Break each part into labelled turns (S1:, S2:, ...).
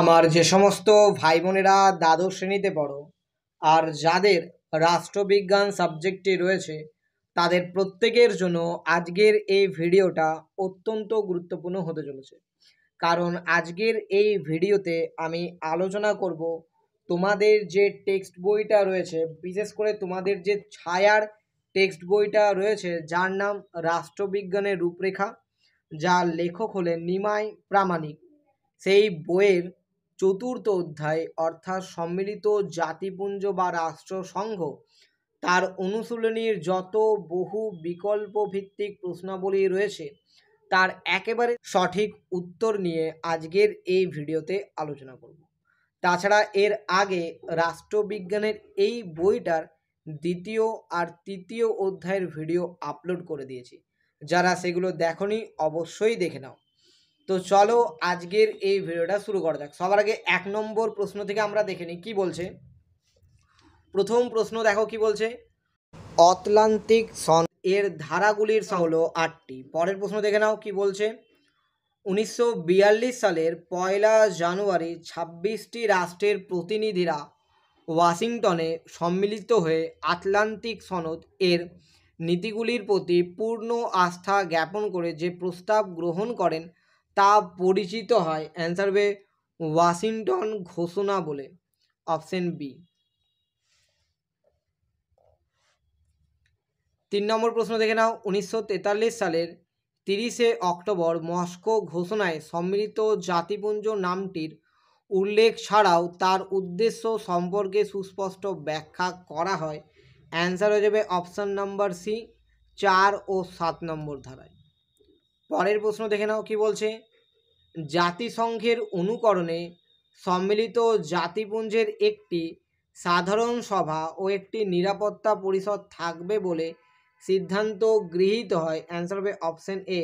S1: আমার যে সমস্ত ভাই বোনেরা দ্বাদশ শ্রেণীতে পড়ো আর যাদের রাষ্ট্রবিজ্ঞান সাবজেক্টে রয়েছে তাদের প্রত্যেকের জন্য আজকের এই ভিডিওটা অত্যন্ত গুরুত্বপূর্ণ হতে চলেছে কারণ আজকের এই ভিডিওতে আমি আলোচনা করব তোমাদের যে টেক্সট বইটা রয়েছে বিশেষ করে তোমাদের যে ছায়ার টেক্সট বইটা রয়েছে যার নাম রাষ্ট্রবিজ্ঞানের রূপরেখা যার লেখক হলেন নিমাই প্রামাণিক সেই বইয়ের চতুর্থ অধ্যায় অর্থাৎ সম্মিলিত জাতিপুঞ্জ বা রাষ্ট্রসংঘ তার অনুশীলনীর যত বহু বিকল্প ভিত্তিক প্রশ্নাবলী রয়েছে তার একেবারে সঠিক উত্তর নিয়ে আজকের এই ভিডিওতে আলোচনা করব তাছাড়া এর আগে রাষ্ট্রবিজ্ঞানের এই বইটার দ্বিতীয় আর তৃতীয় অধ্যায়ের ভিডিও আপলোড করে দিয়েছি যারা সেগুলো দেখনি অবশ্যই দেখে নাও তো চলো আজকের এই ভিডিওটা শুরু করা যাক সবার আগে এক নম্বর প্রশ্ন থেকে আমরা দেখে নিই কী বলছে প্রথম প্রশ্ন দেখো কি বলছে অতলান্তিক সন এর ধারাগুলির হলো আটটি পরের প্রশ্ন দেখে নাও কি বলছে উনিশশো সালের পয়লা জানুয়ারি ছাব্বিশটি রাষ্ট্রের প্রতিনিধিরা ওয়াশিংটনে সম্মিলিত হয়ে আটলান্টিক সনদ এর নীতিগুলির প্রতি পূর্ণ আস্থা জ্ঞাপন করে যে প্রস্তাব গ্রহণ করেন তা পরিচিত হয় অ্যান্সার বে ওয়াশিংটন ঘোষণা বলে অপশন বি তিন নম্বর প্রশ্ন দেখে নাও উনিশশো সালের তিরিশে অক্টোবর মস্কো ঘোষণায় সম্মিলিত জাতিপুঞ্জ নামটির উল্লেখ ছাড়াও তার উদ্দেশ্য সম্পর্কে সুস্পষ্ট ব্যাখ্যা করা হয় অ্যান্সার হয়ে যাবে অপশান নাম্বার সি চার ও সাত নম্বর ধারায় পরের প্রশ্ন দেখে নাও কি বলছে জাতিসংঘের অনুকরণে সম্মিলিত জাতিপুঞ্জের একটি সাধারণ সভা ও একটি নিরাপত্তা পরিষদ থাকবে বলে সিদ্ধান্ত গৃহীত হয় অ্যান্সার হবে অপশন এ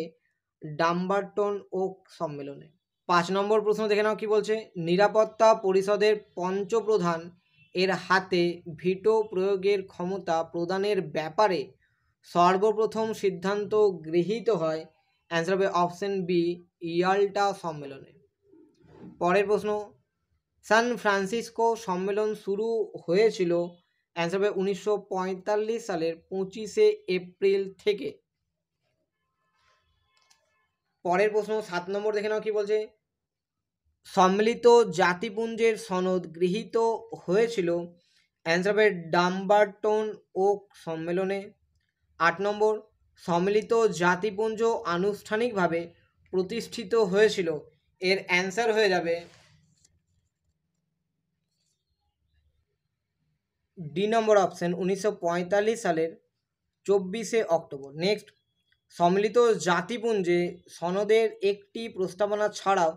S1: ডাম্বারটন ও সম্মেলনে পাঁচ নম্বর প্রশ্ন দেখে নাও কি বলছে নিরাপত্তা পরিষদের পঞ্চপ্রধান এর হাতে ভিটো প্রয়োগের ক্ষমতা প্রদানের ব্যাপারে সর্বপ্রথম সিদ্ধান্ত গৃহীত হয় অ্যান্সার হবে অপশন বি ইয়াল্টা সম্মেলনে পরের প্রশ্ন সান ফ্রান্সিসকো সম্মেলন শুরু হয়েছিল অ্যান্সার হবে উনিশশো সালের পঁচিশে এপ্রিল থেকে পরের প্রশ্ন সাত নম্বর দেখে নাও কি বলছে সম্মিলিত জাতিপুঞ্জের সনদ গৃহীত হয়েছিল অ্যান্সার হবে ডাম্বারটন ওক সম্মেলনে আট নম্বর সম্মিলিত জাতিপুঞ্জ আনুষ্ঠানিকভাবে প্রতিষ্ঠিত হয়েছিল এর অ্যান্সার হয়ে যাবে ডি নম্বর অপশান উনিশশো সালের চব্বিশে অক্টোবর নেক্সট সম্মিলিত জাতিপুঞ্জে সনদের একটি প্রস্তাবনা ছাড়াও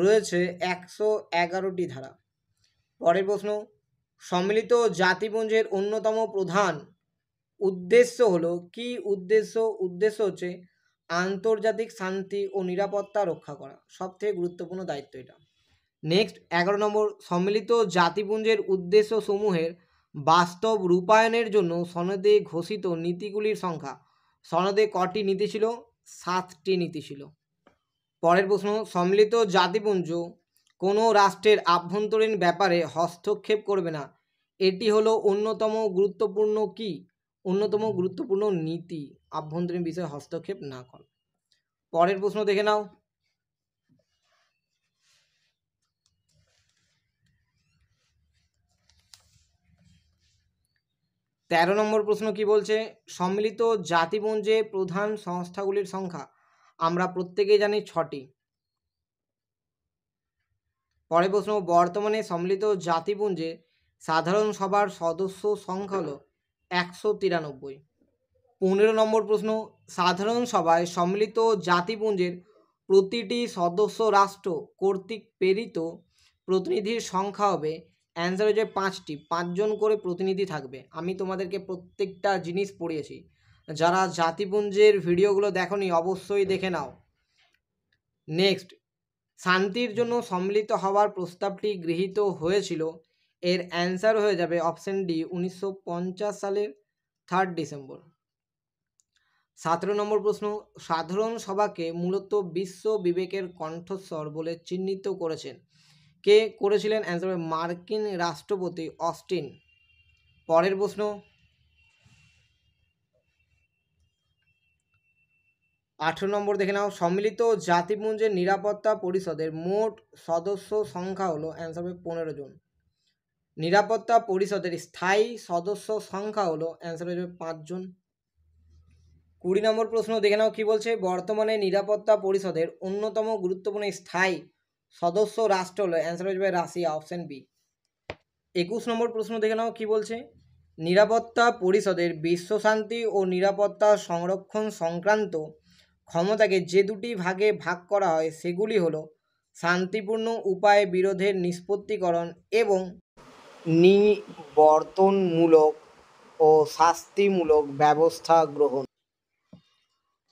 S1: রয়েছে একশো এগারোটি ধারা পরের প্রশ্ন সম্মিলিত জাতিপুঞ্জের অন্যতম প্রধান উদ্দেশ্য হলো কি উদ্দেশ্য উদ্দেশ্য হচ্ছে আন্তর্জাতিক শান্তি ও নিরাপত্তা রক্ষা করা সবথেকে গুরুত্বপূর্ণ দায়িত্ব এটা নেক্সট এগারো নম্বর সম্মিলিত জাতিপুঞ্জের উদ্দেশ্য সমূহের বাস্তব রূপায়নের জন্য সনদে ঘোষিত নীতিগুলির সংখ্যা সনদে কটি নীতি ছিল সাতটি নীতি ছিল পরের প্রশ্ন সম্মিলিত জাতিপুঞ্জ কোনো রাষ্ট্রের আভ্যন্তরীণ ব্যাপারে হস্তক্ষেপ করবে না এটি হলো অন্যতম গুরুত্বপূর্ণ কী অন্যতম গুরুত্বপূর্ণ নীতি আভ্যন্তরীণ বিষয়ে হস্তক্ষেপ না করা পরের প্রশ্ন দেখে নাও তেরো নম্বর প্রশ্ন কি বলছে সম্মিলিত জাতিপুঞ্জে প্রধান সংস্থাগুলির সংখ্যা আমরা প্রত্যেকেই জানি ছটি পরের প্রশ্ন বর্তমানে সম্মিলিত জাতিপুঞ্জে সাধারণ সভার সদস্য সংখ্যা হলো একশো তিরানব্বই পনেরো নম্বর প্রশ্ন সাধারণ সভায় সম্মিলিত জাতিপুঞ্জের প্রতিটি সদস্য রাষ্ট্র কর্তৃক প্রেরিত প্রতিনিধির সংখ্যা হবে অ্যান্সার হয়েছে পাঁচটি পাঁচজন করে প্রতিনিধি থাকবে আমি তোমাদেরকে প্রত্যেকটা জিনিস পড়িয়েছি যারা জাতিপুঞ্জের ভিডিওগুলো দেখনি অবশ্যই দেখে নাও নেক্সট শান্তির জন্য সম্মিলিত হওয়ার প্রস্তাবটি গৃহীত হয়েছিল এর অ্যান্সার হয়ে যাবে অপশান ডি উনিশশো সালের থার্ড ডিসেম্বর সতেরো নম্বর প্রশ্ন সাধারণ সভাকে মূলত বিশ্ব বিবেকের কণ্ঠস্বর বলে চিহ্নিত করেছেন কে করেছিলেন অ্যান্সার হবে মার্কিন রাষ্ট্রপতি অস্টিন পরের প্রশ্ন আঠেরো নম্বর দেখে নাও সম্মিলিত জাতিপুঞ্জের নিরাপত্তা পরিষদের মোট সদস্য সংখ্যা হলো অ্যান্সার হবে পনেরো জন নিরাপত্তা পরিষদের স্থায়ী সদস্য সংখ্যা হলো অ্যান্সার হয়ে যাবে পাঁচজন কুড়ি নম্বর প্রশ্ন দেখে নাও কী বলছে বর্তমানে নিরাপত্তা পরিষদের অন্যতম গুরুত্বপূর্ণ স্থায়ী সদস্য রাষ্ট্র হলো অ্যান্সার হয়ে যাবে রাশিয়া অপশান বি একুশ নম্বর প্রশ্ন দেখে নাও কী বলছে নিরাপত্তা পরিষদের বিশ্বশান্তি ও নিরাপত্তা সংরক্ষণ সংক্রান্ত ক্ষমতাকে যে দুটি ভাগে ভাগ করা হয় সেগুলি হলো শান্তিপূর্ণ উপায়ে বিরোধের নিষ্পত্তিকরণ এবং নিবর্তনমূলক ও শাস্তিমূলক ব্যবস্থা গ্রহণ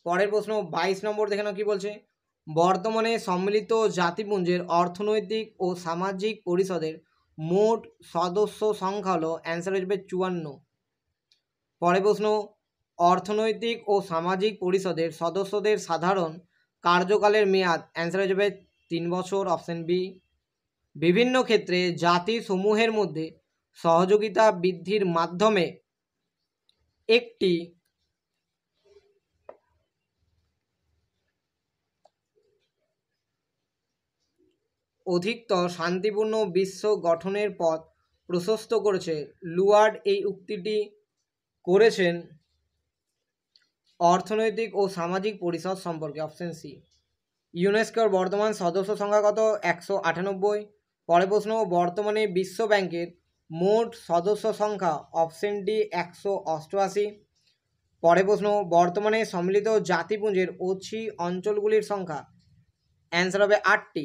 S1: পরের প্রশ্ন বাইশ নম্বর দেখে কি কী বলছে বর্তমানে সম্মিলিত জাতিপুঞ্জের অর্থনৈতিক ও সামাজিক পরিষদের মোট সদস্য সংখ্যা হল অ্যান্সার হিসেবে চুয়ান্ন পরের প্রশ্ন অর্থনৈতিক ও সামাজিক পরিষদের সদস্যদের সাধারণ কার্যকালের মেয়াদ অ্যান্সার হিসেবে তিন বছর অপশন বি বিভিন্ন ক্ষেত্রে জাতি সমূহের মধ্যে সহযোগিতা বৃদ্ধির মাধ্যমে একটি অধিকতর শান্তিপূর্ণ বিশ্ব গঠনের পথ প্রশস্ত করেছে লুয়ার্ড এই উক্তিটি করেছেন অর্থনৈতিক ও সামাজিক পরিষদ সম্পর্কে অপশন সি ইউনেস্কোর বর্তমান সদস্য সংখ্যা কত একশো আটানব্বই পরে প্রশ্ন বর্তমানে বিশ্ব ব্যাংকের মোট সদস্য সংখ্যা অপশন ডি একশো অষ্টআশি পরে প্রশ্ন বর্তমানে সম্মিলিত জাতিপুঞ্জের ওছি অঞ্চলগুলির সংখ্যা অ্যান্সার হবে আটটি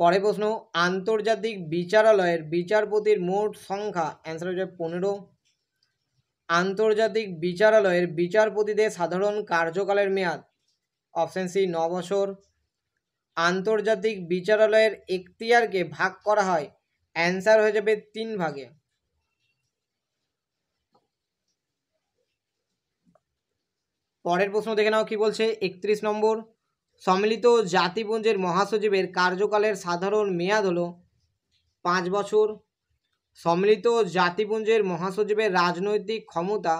S1: পরে প্রশ্ন আন্তর্জাতিক বিচারালয়ের বিচারপতির মোট সংখ্যা অ্যান্সার হচ্ছে পনেরো আন্তর্জাতিক বিচারালয়ের বিচারপতিদের সাধারণ কার্যকালের মেয়াদ অপশন সি ন বছর আন্তর্জাতিক বিচারালয়ের এখতিয়ারকে ভাগ করা হয় অ্যান্সার হয়ে যাবে তিন ভাগে পরের প্রশ্ন দেখে নাও কি বলছে একত্রিশ নম্বর সম্মিলিত জাতিপুঞ্জের মহাসচিবের কার্যকালের সাধারণ মেয়াদ হল পাঁচ বছর সম্মিলিত জাতিপুঞ্জের মহাসচিবের রাজনৈতিক ক্ষমতা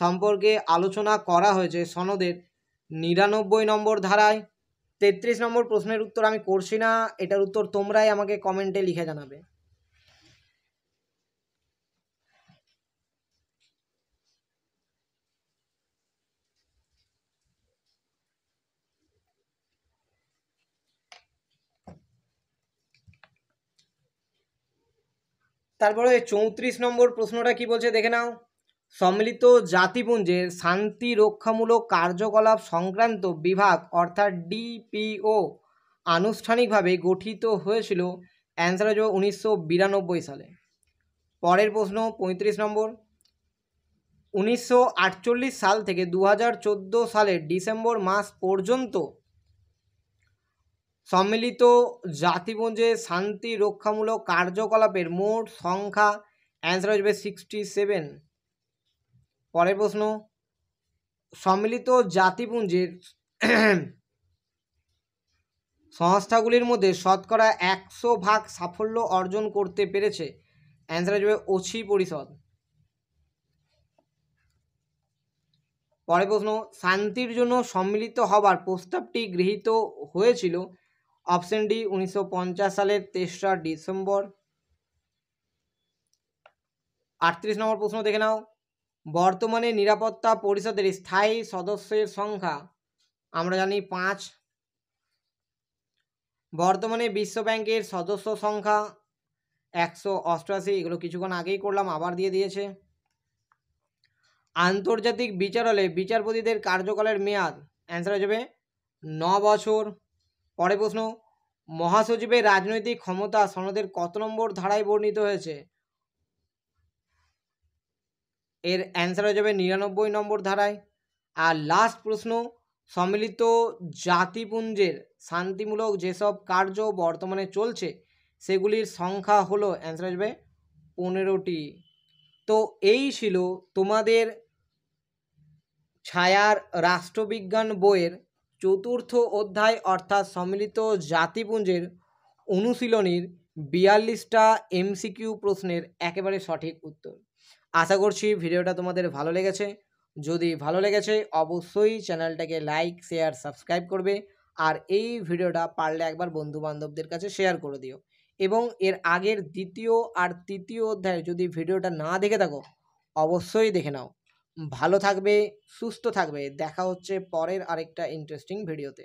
S1: সম্পর্কে আলোচনা করা হয়েছে সনদের নিরানব্বই নম্বর ধারায় তেত্রিশ নম্বর প্রশ্নের উত্তর আমি করছি না এটার উত্তর তোমরাই আমাকে কমেন্টে লিখে জানাবে তারপরে চৌত্রিশ নম্বর প্রশ্নটা কি বলছে দেখে নাও সম্মিলিত জাতিপুঞ্জের শান্তি রক্ষামূলক কার্যকলাপ সংক্রান্ত বিভাগ অর্থাৎ ডিপিও আনুষ্ঠানিকভাবে গঠিত হয়েছিল অ্যান্সার হয়েছে উনিশশো সালে পরের প্রশ্ন ৩৫ নম্বর উনিশশো সাল থেকে দু সালের ডিসেম্বর মাস পর্যন্ত সম্মিলিত জাতিপুঞ্জে শান্তি রক্ষামূলক কার্যকলাপের মোট সংখ্যা অ্যান্সার আসবে সিক্সটি সেভেন পরের প্রশ্ন সম্মিলিত জাতিপুঞ্জের সংস্থাগুলির মধ্যে শতকরা একশো ভাগ সাফল্য অর্জন করতে পেরেছে অ্যান্সার হিসেবে ওছি পরিষদ পরের প্রশ্ন শান্তির জন্য সম্মিলিত হবার প্রস্তাবটি গৃহীত হয়েছিল অপশন ডি উনিশশো সালের তেসরা ডিসেম্বর আটত্রিশ নম্বর প্রশ্ন দেখে নাও বর্তমানে নিরাপত্তা পরিষদের স্থায়ী সদস্যের সংখ্যা আমরা জানি পাঁচ বর্তমানে বিশ্বব্যাংকের সদস্য সংখ্যা একশো অষ্টআশি এগুলো কিছুক্ষণ আগেই করলাম আবার দিয়ে দিয়েছে আন্তর্জাতিক বিচারালয়ে বিচারপতিদের কার্যকালের মেয়াদ অ্যান্সার হয়ে যাবে ন বছর পরে প্রশ্ন মহাসচিবের রাজনৈতিক ক্ষমতা সনদের কত নম্বর ধারায় বর্ণিত হয়েছে এর অ্যান্সার হয়ে যাবে নিরানব্বই নম্বর ধারায় আর লাস্ট প্রশ্ন সম্মিলিত জাতিপুঞ্জের শান্তিমূলক যেসব কার্য বর্তমানে চলছে সেগুলির সংখ্যা হলো অ্যান্সার আসবে পনেরোটি তো এই ছিল তোমাদের ছায়ার রাষ্ট্রবিজ্ঞান বইয়ের চতুর্থ অধ্যায় অর্থাৎ সম্মিলিত জাতিপুঞ্জের অনুশীলনীর বিয়াল্লিশটা এমসিকিউ প্রশ্নের একেবারে সঠিক উত্তর আশা করছি ভিডিওটা তোমাদের ভালো লেগেছে যদি ভালো লেগেছে অবশ্যই চ্যানেলটাকে লাইক শেয়ার সাবস্ক্রাইব করবে আর এই ভিডিওটা পারলে একবার বন্ধু বান্ধবদের কাছে শেয়ার করে দিও এবং এর আগের দ্বিতীয় আর তৃতীয় অধ্যায়ে যদি ভিডিওটা না দেখে থাকো অবশ্যই দেখে নাও ভালো থাকবে সুস্থ থাকবে দেখা হচ্ছে পরের আরেকটা ইন্টারেস্টিং ভিডিওতে